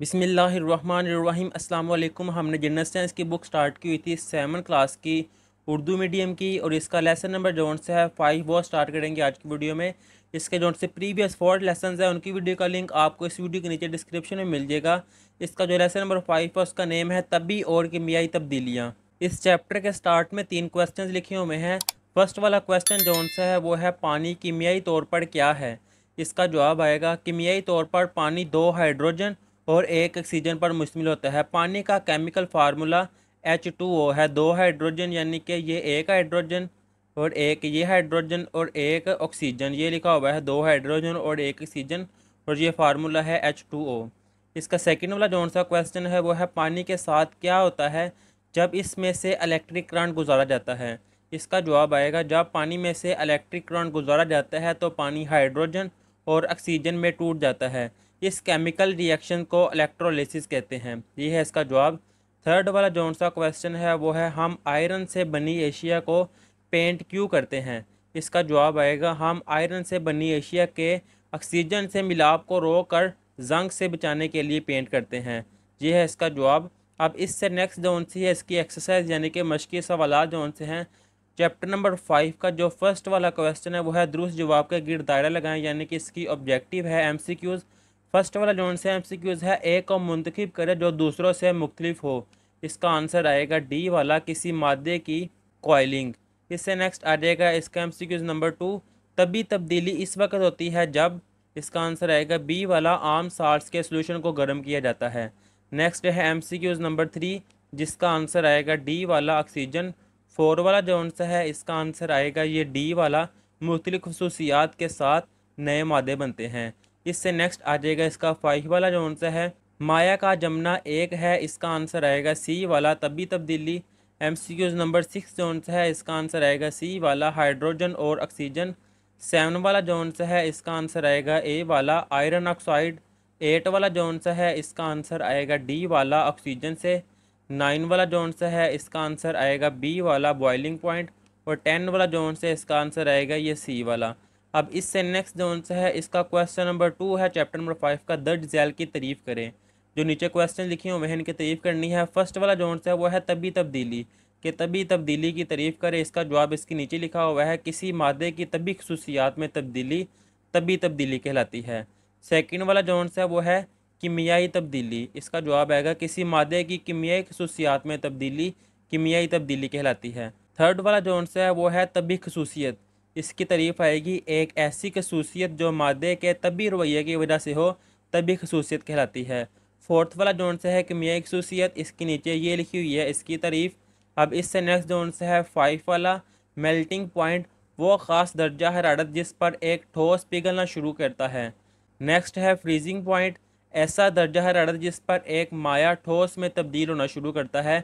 बिसमीम् अल्लाम हमने general science की बुक स्टार्ट की हुई थी सेवन क्लास की उर्दू मीडियम की और इसका लेसन नंबर जो से है फाइव वो स्टार्ट करेंगे आज की वीडियो में इसके जो से प्रीवियस फोर लेसन है उनकी वीडियो का लिंक आपको इस वीडियो के नीचे डिस्क्रिप्शन में मिल जाएगा इसका जो लेसन नंबर फाइव है उसका नेम है तबी और कीमियाई तब्दीलियाँ इस चैप्टर के स्टार्ट में तीन क्वेश्चन लिखे हुए हैं फर्स्ट वाला क्वेश्चन जो है वो है पानी कीमियाई तौर पर क्या है इसका जवाब आएगा किमियाई तौर पर पानी दो हाइड्रोजन और एक ऑक्सीजन पर मुश्तमिल होता है पानी का chemical formula H two O है दो हाइड्रोजन यानी कि ये एक हाइड्रोजन और एक ये हाइड्रोजन और एक ऑक्सीजन ये लिखा हुआ है दो हाइड्रोजन और एक ऑक्सीजन और ये फार्मूला है एच टू ओ इसका सेकेंड वाला जो सा क्वेश्चन है वो है पानी के साथ क्या होता है जब इसमें से इलेक्ट्रिक करंट गुजारा जाता है इसका जवाब आएगा जब पानी में से इलेक्ट्रिक करंट गुजारा जाता है तो पानी हाइड्रोजन और ऑक्सीजन में टूट जाता है इस केमिकल रिएक्शन को इलेक्ट्रोलिसिस कहते हैं ये है इसका जवाब थर्ड वाला जो सा क्वेश्चन है वो है हम आयरन से बनी एशिया को पेंट क्यों करते हैं इसका जवाब आएगा हम आयरन से बनी एशिया के ऑक्सीजन से मिलाप को रोक कर जंग से बचाने के लिए पेंट करते हैं ये है इसका जवाब अब इससे नेक्स्ट जो सी है इसकी एक्सरसाइज यानी कि मशक़ी सवाल जो से हैं चैप्टर नंबर फाइव का जो फर्स्ट वाला क्वेश्चन है वो है दुरुस्त जवाब के गिर दायरा लगाएं यानी कि इसकी ऑब्जेक्टिव है एम सी क्यूज़ फर्स्ट वाला जो से एम सी क्यूज़ है ए को मुंतखब करे जो दूसरों से मुख्तलिफ हो इसका आंसर आएगा डी वाला किसी मादे की कोयलिंग इससे नेक्स्ट आ जाएगा इसका M C Qs number two तभी तब्दीली इस वक्त होती है जब इसका आंसर आएगा बी वाला आम सार्स के सोल्यूशन को गर्म किया जाता है नेक्स्ट है M C Qs number three जिसका आंसर आएगा डी वाला ऑक्सीजन फोर वाला जो सा है इसका आंसर आएगा ये डी वाला मुख्तलि खसूसियात के साथ नए मादे बनते हैं इससे नेक्स्ट आ जाएगा इसका फाइव वाला जो आंसर है माया का जमना एक है इसका आंसर आएगा सी वाला तभी तब्दीली M C Qs number six जो आंसर है इसका आंसर आएगा सी वाला हाइड्रोजन और ऑक्सीजन सेवन वाला जो आंसर है इसका आंसर आएगा ए वाला आयरन ऑक्साइड एट वाला जो आंसर है इसका आंसर आएगा डी वाला ऑक्सीजन से नाइन वाला जो आंसर है इसका आंसर आएगा बी वाला बॉइलिंग पॉइंट और टेन वाला जो आंसर है इसका आंसर आएगा ये सी वाला अब इससे नेक्स्ट जो सा है इसका क्वेश्चन नंबर टू है चैप्टर नंबर फाइव का दर्ज जैल की तारीफ़ करें जो नीचे क्वेश्चन लिखे हुए हैं इनकी तारीफ़ करनी है फर्स्ट वाला जो सा है वो है तबी तब्दीली के तभी तब्दीली की तारीफ़ करें इसका जवाब इसके नीचे लिखा हुआ है किसी मादे की तभी खसूसियात में तब्दीली तबी तब्दीली कहलाती है सेकेंड वाला जो है वो है किमियाई तब्दीली इसका जवाब आएगा किसी मादे की किमियाई खसूसियात में तब्दीली किमियाई तब्दीली कहलाती है थर्ड वाला जो है वो है तबी खसूसियत इसकी तारीफ आएगी एक ऐसी खसूसियत जो मादे के तबी रवैये की वजह से हो तभी खसूसियत कहलाती है फोर्थ वाला जोन से है किमियाई खसूसियत इसके नीचे ये लिखी हुई है इसकी तारीफ अब इससे नेक्स्ट जोन से है फाइव वाला मेल्टिंग पॉइंट वो ख़ास दर्जा हरारत जिस पर एक ठोस पिघलना शुरू करता है नेक्स्ट है फ्रीजिंग पॉइंट ऐसा दर्जा हरारत जिस पर एक माया ठोस में तब्दील होना शुरू करता है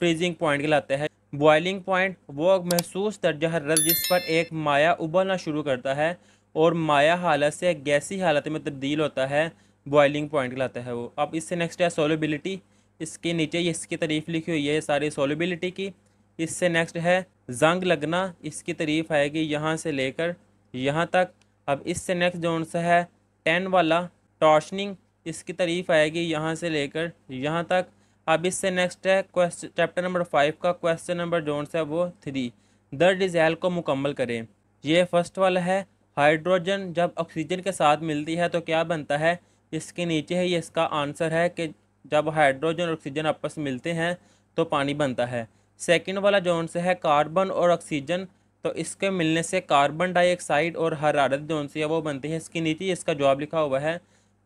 फ्रीजिंग पॉइंट कहलाते हैं बॉइलिंग पॉइंट वो महसूस दर्जा रस जिस पर एक माया उबलना शुरू करता है और माया हालत से गैसी हालत में तब्दील होता है बॉइलिंग पॉइंट लाता है वो अब इससे नेक्स्ट है सोलबिलिटी इसके नीचे इसकी तारीफ़ लिखी हुई है सारी सोलबिलिटी की इससे नेक्स्ट है जंग लगना इसकी तारीफ़ आएगी यहाँ से लेकर यहाँ तक अब इससे नेक्स्ट जोन सा है टेन वाला टॉर्शनिंग इसकी तारीफ़ आएगी यहाँ से लेकर यहाँ तक अब इससे नेक्स्ट है क्वेश्चन चैप्टर नंबर फाइव का क्वेश्चन नंबर जो है वो थ्री द डिजैल को मुकम्मल करें ये फर्स्ट वाला है हाइड्रोजन जब ऑक्सीजन के साथ मिलती है तो क्या बनता है इसके नीचे है ये इसका आंसर है कि जब हाइड्रोजन और ऑक्सीजन आपस मिलते हैं तो पानी बनता है सेकंड वाला जोन से है कार्बन और ऑक्सीजन तो इसके मिलने से कार्बन डाइऑक्साइड और हरारत जोन से है वो बनती है इसके नीचे इसका जवाब लिखा हुआ है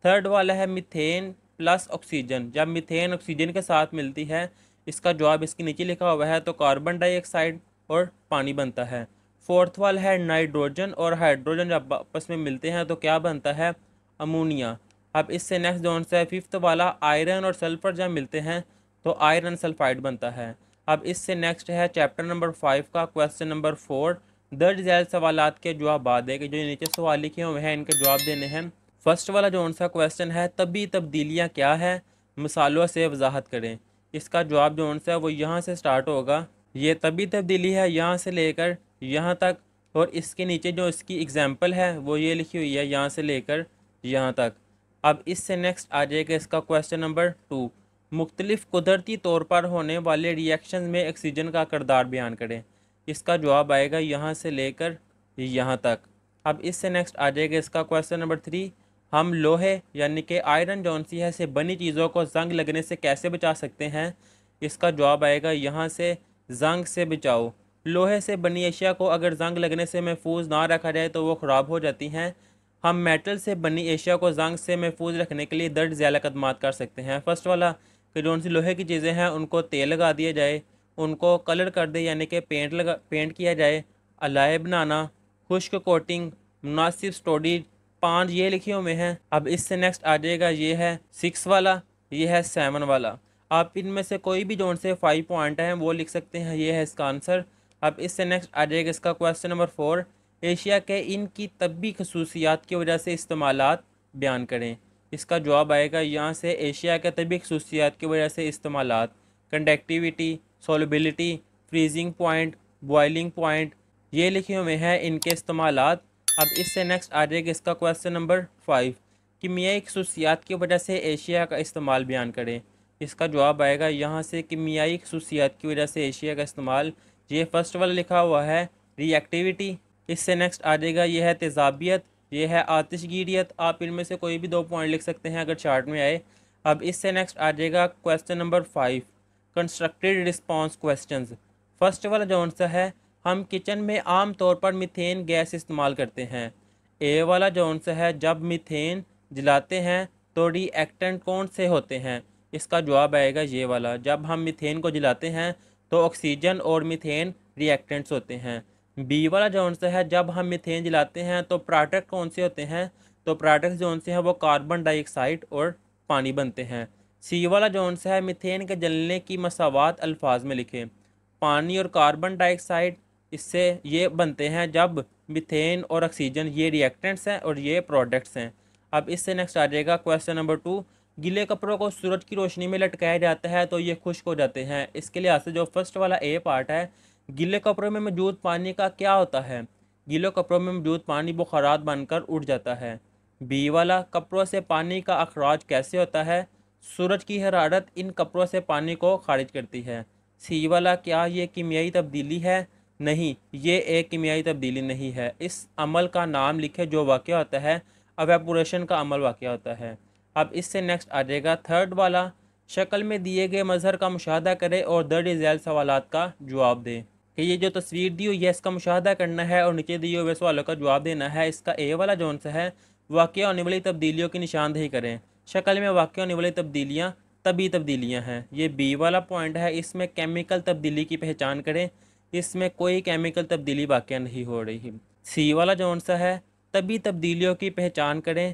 थर्ड वाला है मिथेन प्लस ऑक्सीजन जब मिथेन ऑक्सीजन के साथ मिलती है इसका जवाब इसके नीचे लिखा हुआ है तो कार्बन डाइऑक्साइड और पानी बनता है फोर्थ वाला है नाइट्रोजन और हाइड्रोजन जब आपस में मिलते हैं तो क्या बनता है अमोनिया अब इससे नेक्स्ट जोन से फिफ्थ वाला आयरन और सल्फर जब मिलते हैं तो आयरन सल्फाइड बनता है अब इससे नेक्स्ट है चैप्टर नंबर फाइव का क्वेश्चन नंबर फोर दर्ज जैसे सवाल के जवाब दे के जो नीचे सवाल लिखे हुए हैं इनके जवाब देने हैं फर्स्ट वाला जो सा क्वेश्चन है तभी तब्दीलियाँ क्या है मिसालों से वजाहत करें इसका जवाब जो उनसा है वो यहाँ से स्टार्ट होगा ये तभी तब्दीली है यहाँ से लेकर यहाँ तक और इसके नीचे जो इसकी एग्ज़ाम्पल है वो ये लिखी हुई है यहाँ से लेकर यहाँ तक अब इससे नेक्स्ट आ जाएगा इसका क्वेश्चन नंबर टू मुख्तलिफ़ कुदरती तौर पर होने वाले रिएक्शन में ऑक्सीजन का करदार बयान करें इसका जवाब आएगा यहाँ से लेकर यहाँ तक अब इससे नेक्स्ट आ जाएगा इसका क्वेश्चन नंबर थ्री हम लोहे यानी कि आयरन जौन सी है से बनी चीज़ों को जंग लगने से कैसे बचा सकते हैं इसका जवाब आएगा यहाँ से जंग से बचाओ लोहे से बनी अशिया को अगर जंग लगने से महफूज ना रखा जाए तो वो ख़राब हो जाती हैं हम मेटल से बनी अशिया को जंग से महफूज रखने के लिए दर्ज ज़्यादा कदम कर सकते हैं फ़र्स्ट वाला कि जौन सी लोहे की चीज़ें हैं उनको तेल लगा दिया जाए उनको कलर कर दे यानी कि पेंट लगा पेंट किया जाए अलाय बनाना खुश्क कोटिंग मुनासिब स्टोरीज पाँच ये लिखे हुए हैं अब इससे नेक्स्ट आ जाएगा ये है सिक्स वाला ये है सेवन वाला आप इनमें से कोई भी जोन से फाइव पॉइंट हैं वो लिख सकते हैं ये है इसका आंसर अब इससे नेक्स्ट आ जाएगा इसका क्वेश्चन नंबर फोर एशिया के इनकी तबी खसूसियात की वजह से इस्तेमाल बयान करें इसका जवाब आएगा यहाँ से एशिया के तबी खसूसियात की वजह से इस्तेमाल conductivity solubility freezing point boiling point ये लिखे हुए हैं इनके इस्तेमाल अब इससे नेक्स्ट आ जाएगा इसका क्वेश्चन नंबर फाइव कि कीमियाई खसूसियात की वजह से एशिया का इस्तेमाल बयान करें इसका जवाब आएगा यहाँ से कि कीमियाई खसूसियात की वजह से एशिया का इस्तेमाल ये फर्स्ट वाला लिखा हुआ है रिएक्टिविटी इससे नेक्स्ट आ जाएगा यह है तेजाबियत यह है आतिशगीरियत आप इनमें से कोई भी दो पॉइंट लिख सकते हैं अगर चार्ट में आए अब इससे नेक्स्ट आ जाएगा question number five constructed response question first वाला जो आंसर है हम किचन में आम तौर पर मिथेन गैस इस्तेमाल करते हैं ए वाला जौन सा है जब मिथेन जलाते हैं तो रिएक्टेंट कौन से होते हैं इसका जवाब आएगा ये वाला जब हम मिथेन को जलाते हैं तो ऑक्सीजन और मिथेन रिएक्टेंट्स होते हैं बी वाला जौन सा है जब हम मिथेन जलाते हैं तो प्रोडक्ट कौन से होते हैं तो प्रोडक्ट जोन से हैं वो कार्बन डाइऑक्साइड और पानी बनते हैं सी वाला जौन सा है मिथेन के जलने की मसावत अल्फाज में लिखें पानी और कार्बन डाइऑक्साइड इससे ये बनते हैं जब मिथेन और ऑक्सीजन ये रिएक्टेंट्स हैं और ये प्रोडक्ट्स हैं अब इससे नेक्स्ट आ जाएगा क्वेश्चन नंबर टू गीले कपड़ों को सूरज की रोशनी में लटकाया जाता है तो ये खुश्क हो जाते हैं इसके लिहाज से जो फर्स्ट वाला ए पार्ट है गीले कपड़ों में मौजूद पानी का क्या होता है गीले कपड़ों में मौजूद पानी बुखारात बनकर उड़ जाता है बी वाला कपड़ों से पानी का अखराज कैसे होता है सूरज की हरारत इन कपड़ों से पानी को खारिज करती है सी वाला क्या ये कीमियाई तब्दीली है नहीं ये एक कीमियाई तब्दीली नहीं है इस अमल का नाम लिखे जो वाक़ होता है अवेपोरेशन का अमल वाक़ होता है अब इससे नेक्स्ट आ जाएगा थर्ड वाला शक्ल में दिए गए मज़हर का मुशाह करें और दर्ज झैल सवाल का जवाब दें कि ये जो तस्वीर दी हुई है इसका मुशाह करना है और नीचे दिए हुए सवालों का जवाब देना है इसका ए वाला जोन सा है वाक़ होने वाली तब्दीलियों की निशानदेही करें शक्ल में वाक़ होने वाली तब्दीलियाँ तभी तब्दीलियाँ हैं ये बी वाला पॉइंट है इसमें केमिकल तब्दीली की पहचान करें इसमें कोई केमिकल तब्दीली वाक़ नहीं हो रही सी वाला जोन सा है तभी तब्दीलियों की पहचान करें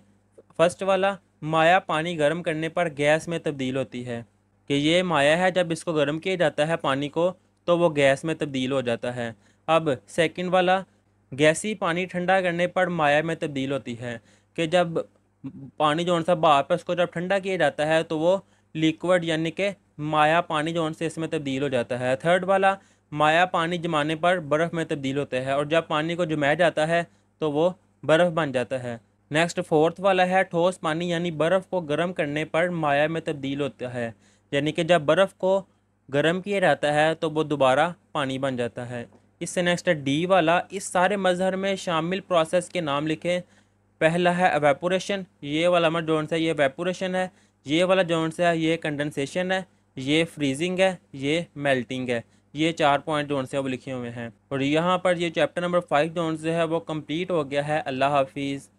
फर्स्ट वाला माया पानी गर्म करने पर गैस में तब्दील होती है कि ये माया है जब इसको गर्म किया जाता है पानी को तो वो गैस में तब्दील हो जाता है अब सेकंड वाला गैसी पानी ठंडा करने पर माया में तब्दील होती है कि जब पानी जो सा भाप है उसको जब ठंडा किया जाता है तो वो लिक्विड यानी कि माया पानी जो से इसमें तब्दील हो जाता है थर्ड वाला माया पानी जमाने पर बर्फ़ में तब्दील होता है और जब पानी को जमाया जाता है तो वो बर्फ़ बन जाता है नेक्स्ट फोर्थ वाला है ठोस पानी यानी बर्फ़ को गर्म करने पर माया में तब्दील होता है यानी कि जब बर्फ़ को गर्म किया जाता है तो वो दोबारा पानी बन जाता है इससे नेक्स्ट है डी वाला इस सारे मजहर में शामिल प्रोसेस के नाम लिखें पहला है एवेपोरेशन ये वाला हमारा जोन है ये वेपोरेशन है ये वाला जोन है ये कंडेंसेशन है ये फ्रीजिंग है ये मेल्टिंग है ये चार पॉइंट जो से वो लिखे हुए हैं और यहाँ पर ये चैप्टर नंबर फाइव जो है वो कम्प्लीट हो गया है अल्लाह हाफिज़